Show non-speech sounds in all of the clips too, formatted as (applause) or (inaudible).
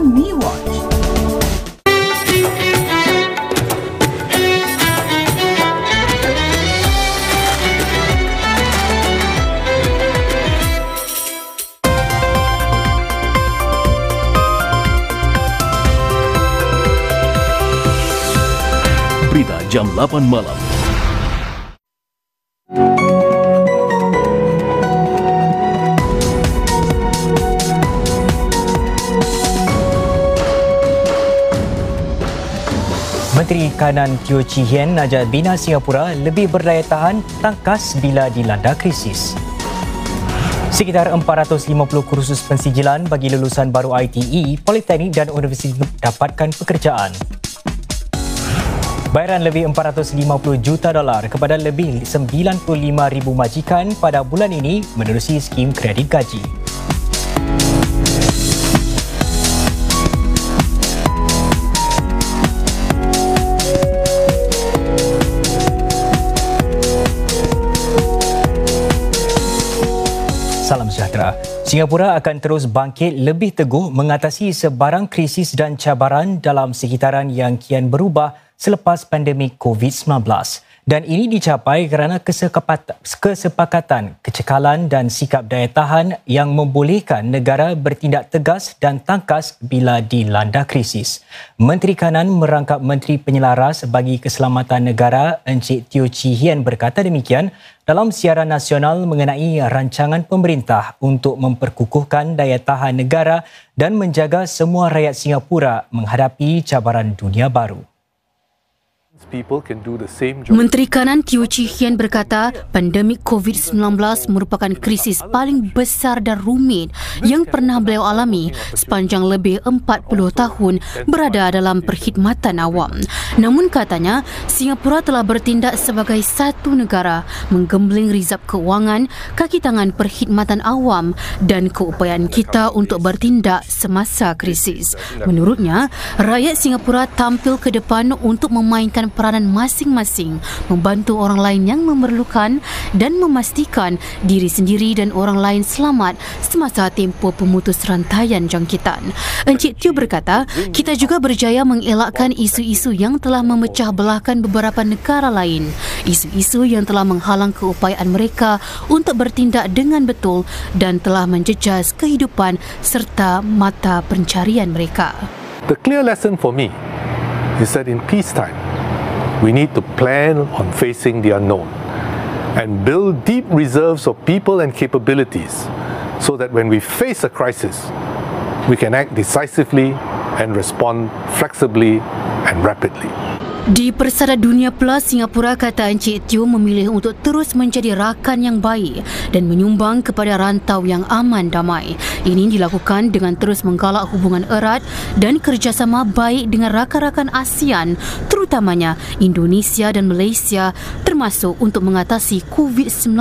Samsung Mi Watch. Berita jam 8 malam. Menteri Kanan Teo Chee Hien ajar bina Singapura lebih berdaya tahan tangkas bila dilanda krisis. Sekitar 450 kursus pensijilan bagi lulusan baru ITE, Politeknik dan Universiti dapatkan pekerjaan. Bayaran lebih 450 juta dolar kepada lebih 95,000 majikan pada bulan ini menerusi skim kredit gaji. sejahtera. Singapura akan terus bangkit lebih teguh mengatasi sebarang krisis dan cabaran dalam sekitaran yang kian berubah selepas pandemik COVID-19 dan ini dicapai kerana kesepakatan kecekalan dan sikap daya tahan yang membolehkan negara bertindak tegas dan tangkas bila dilanda krisis. Menteri Kanan merangkap Menteri Penyelaras bagi Keselamatan Negara Encik Teo Chi Hian berkata demikian dalam siaran nasional mengenai rancangan pemerintah untuk memperkukuhkan daya tahan negara dan menjaga semua rakyat Singapura menghadapi cabaran dunia baru. Menteri Kanan Tio Chi Hien berkata, pandemik COVID-19 merupakan krisis paling besar dan rumit yang pernah beliau alami sepanjang lebih 40 tahun berada dalam perkhidmatan awam. Namun katanya, Singapura telah bertindak sebagai satu negara menggembling rizab keuangan, kaki tangan perkhidmatan awam dan keupayaan kita untuk bertindak semasa krisis. Menurutnya, rakyat Singapura tampil ke depan untuk memainkan peranan masing-masing membantu orang lain yang memerlukan dan memastikan diri sendiri dan orang lain selamat semasa tempoh pemutus rantaian jangkitan. Encik Tio berkata, kita juga berjaya mengelakkan isu-isu yang telah memecah belahkan beberapa negara lain. Isu-isu yang telah menghalang keupayaan mereka untuk bertindak dengan betul dan telah menjejas kehidupan serta mata pencarian mereka. The clear lesson for me is that in peacetime, we need to plan on facing the unknown and build deep reserves of people and capabilities so that when we face a crisis, we can act decisively and respond flexibly and rapidly. Di Persada Dunia Plus, Singapura kata Encik Tio memilih untuk terus menjadi rakan yang baik dan menyumbang kepada rantau yang aman damai. Ini dilakukan dengan terus menggalak hubungan erat dan kerjasama baik dengan rakan-rakan ASEAN, terutamanya Indonesia dan Malaysia, termasuk untuk mengatasi COVID-19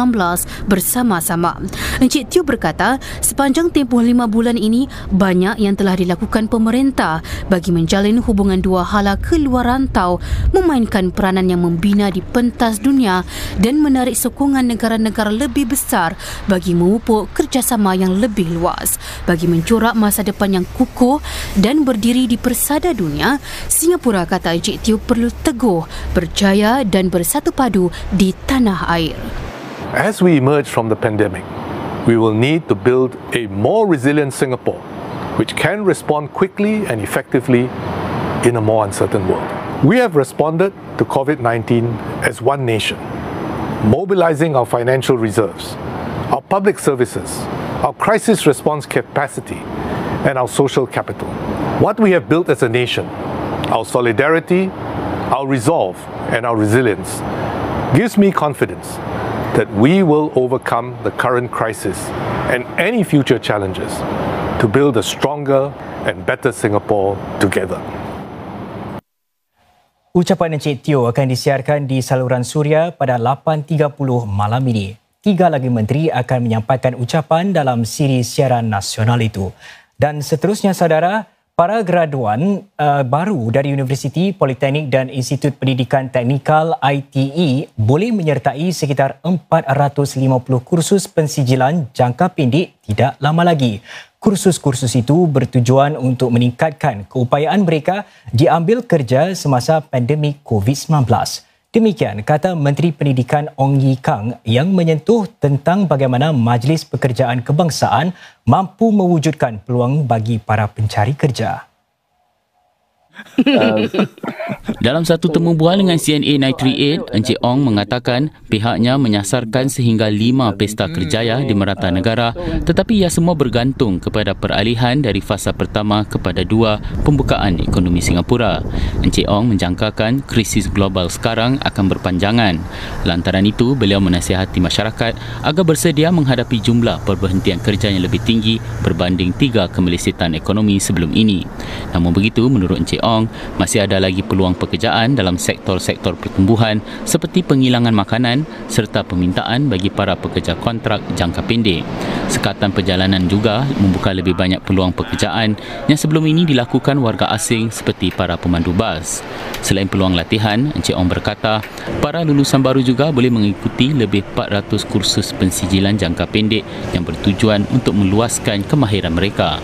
bersama-sama. Encik Tio berkata, sepanjang tempoh lima bulan ini, banyak yang telah dilakukan pemerintah bagi menjalin hubungan dua hala keluar rantau memainkan peranan yang membina di pentas dunia dan menarik sokongan negara-negara lebih besar bagi memupuk kerjasama yang lebih luas. Bagi mencorak masa depan yang kukuh dan berdiri di persada dunia, Singapura kata Encik Tio perlu teguh, berjaya dan bersatu padu di tanah air. As we emerge from the pandemic, we will need to build a more resilient Singapore which can respond quickly and effectively in a more uncertain world. We have responded to COVID 19 as one nation, mobilizing our financial reserves, our public services, our crisis response capacity, and our social capital. What we have built as a nation, our solidarity, our resolve, and our resilience, gives me confidence that we will overcome the current crisis and any future challenges to build a stronger and better Singapore together. Ucapan Encik Tio akan disiarkan di saluran Suria pada 8.30 malam ini. Tiga lagi menteri akan menyampaikan ucapan dalam siri siaran nasional itu. Dan seterusnya, saudara, para graduan uh, baru dari Universiti Politeknik dan Institut Pendidikan Teknikal ITE boleh menyertai sekitar 450 kursus pensijilan jangka pendek tidak lama lagi. Kursus-kursus itu bertujuan untuk meningkatkan keupayaan mereka diambil kerja semasa pandemik COVID-19. Demikian kata Menteri Pendidikan Ong Yi Kang yang menyentuh tentang bagaimana Majlis Pekerjaan Kebangsaan mampu mewujudkan peluang bagi para pencari kerja. (laughs) Dalam satu temu bual dengan CNA 938, Encik Ong mengatakan pihaknya menyasarkan sehingga lima pesta kerjaya di merata negara tetapi ia semua bergantung kepada peralihan dari fasa pertama kepada dua pembukaan ekonomi Singapura. Encik Ong menjangkakan krisis global sekarang akan berpanjangan. Lantaran itu, beliau menasihati masyarakat agar bersedia menghadapi jumlah perberhentian kerja yang lebih tinggi berbanding tiga kemelesetan ekonomi sebelum ini. Namun begitu, menurut Encik Ong, Ong, masih ada lagi peluang pekerjaan dalam sektor-sektor pertumbuhan seperti pengilangan makanan serta permintaan bagi para pekerja kontrak jangka pendek. Sekatan perjalanan juga membuka lebih banyak peluang pekerjaan yang sebelum ini dilakukan warga asing seperti para pemandu bas. Selain peluang latihan, Encik Ong berkata, para lulusan baru juga boleh mengikuti lebih 400 kursus pensijilan jangka pendek yang bertujuan untuk meluaskan kemahiran mereka.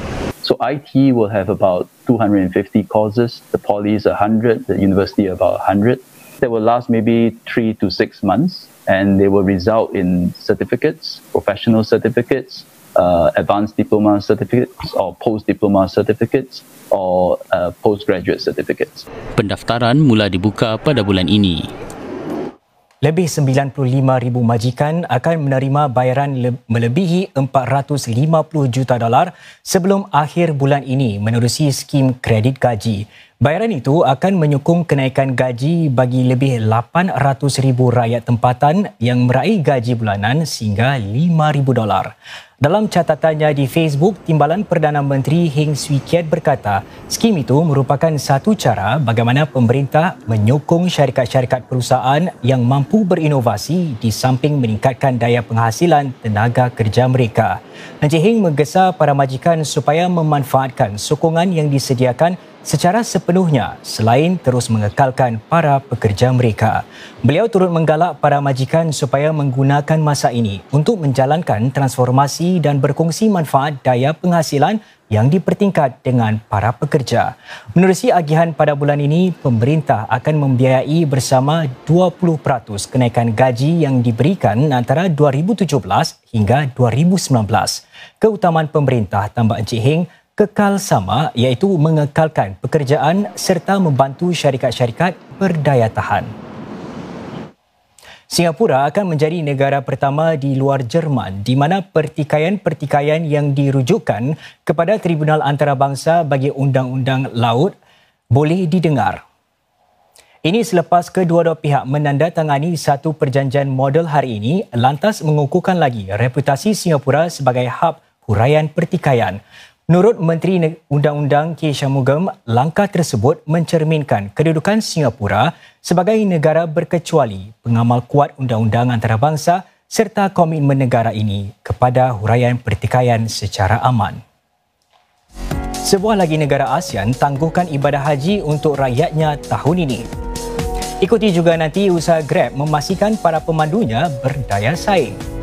So IT will have about 250 courses, the polys 100, the university about 100. That will last maybe three to six months, and they will result in certificates, professional certificates, uh, advanced diploma certificates or post diploma certificates or uh, postgraduate certificates. Pendaftaran mula dibuka pada bulan ini. lebih 95,000 majikan akan menerima bayaran melebihi 450 juta dolar sebelum akhir bulan ini menerusi skim kredit gaji. Bayaran itu akan menyokong kenaikan gaji bagi lebih 800,000 rakyat tempatan yang meraih gaji bulanan sehingga 5,000 dolar. Dalam catatannya di Facebook, Timbalan Perdana Menteri Heng Swee Keat berkata, skim itu merupakan satu cara bagaimana pemerintah menyokong syarikat-syarikat perusahaan yang mampu berinovasi di samping meningkatkan daya penghasilan tenaga kerja mereka. Encik Heng menggesa para majikan supaya memanfaatkan sokongan yang disediakan secara sepenuhnya selain terus mengekalkan para pekerja mereka. Beliau turut menggalak para majikan supaya menggunakan masa ini untuk menjalankan transformasi dan berkongsi manfaat daya penghasilan yang dipertingkat dengan para pekerja. Menerusi agihan pada bulan ini, pemerintah akan membiayai bersama 20% kenaikan gaji yang diberikan antara 2017 hingga 2019. Keutamaan pemerintah, tambah Encik Heng, kekal sama iaitu mengekalkan pekerjaan serta membantu syarikat-syarikat berdaya tahan. Singapura akan menjadi negara pertama di luar Jerman di mana pertikaian-pertikaian yang dirujukkan kepada Tribunal Antarabangsa bagi Undang-Undang Laut boleh didengar. Ini selepas kedua-dua pihak menandatangani satu perjanjian model hari ini lantas mengukuhkan lagi reputasi Singapura sebagai hub huraian pertikaian. Menurut Menteri Undang-Undang K. Shanmugam, langkah tersebut mencerminkan kedudukan Singapura sebagai negara berkecuali pengamal kuat undang-undang antarabangsa serta komitmen negara ini kepada huraian pertikaian secara aman. Sebuah lagi negara ASEAN tangguhkan ibadah haji untuk rakyatnya tahun ini. Ikuti juga nanti usaha Grab memastikan para pemandunya berdaya saing.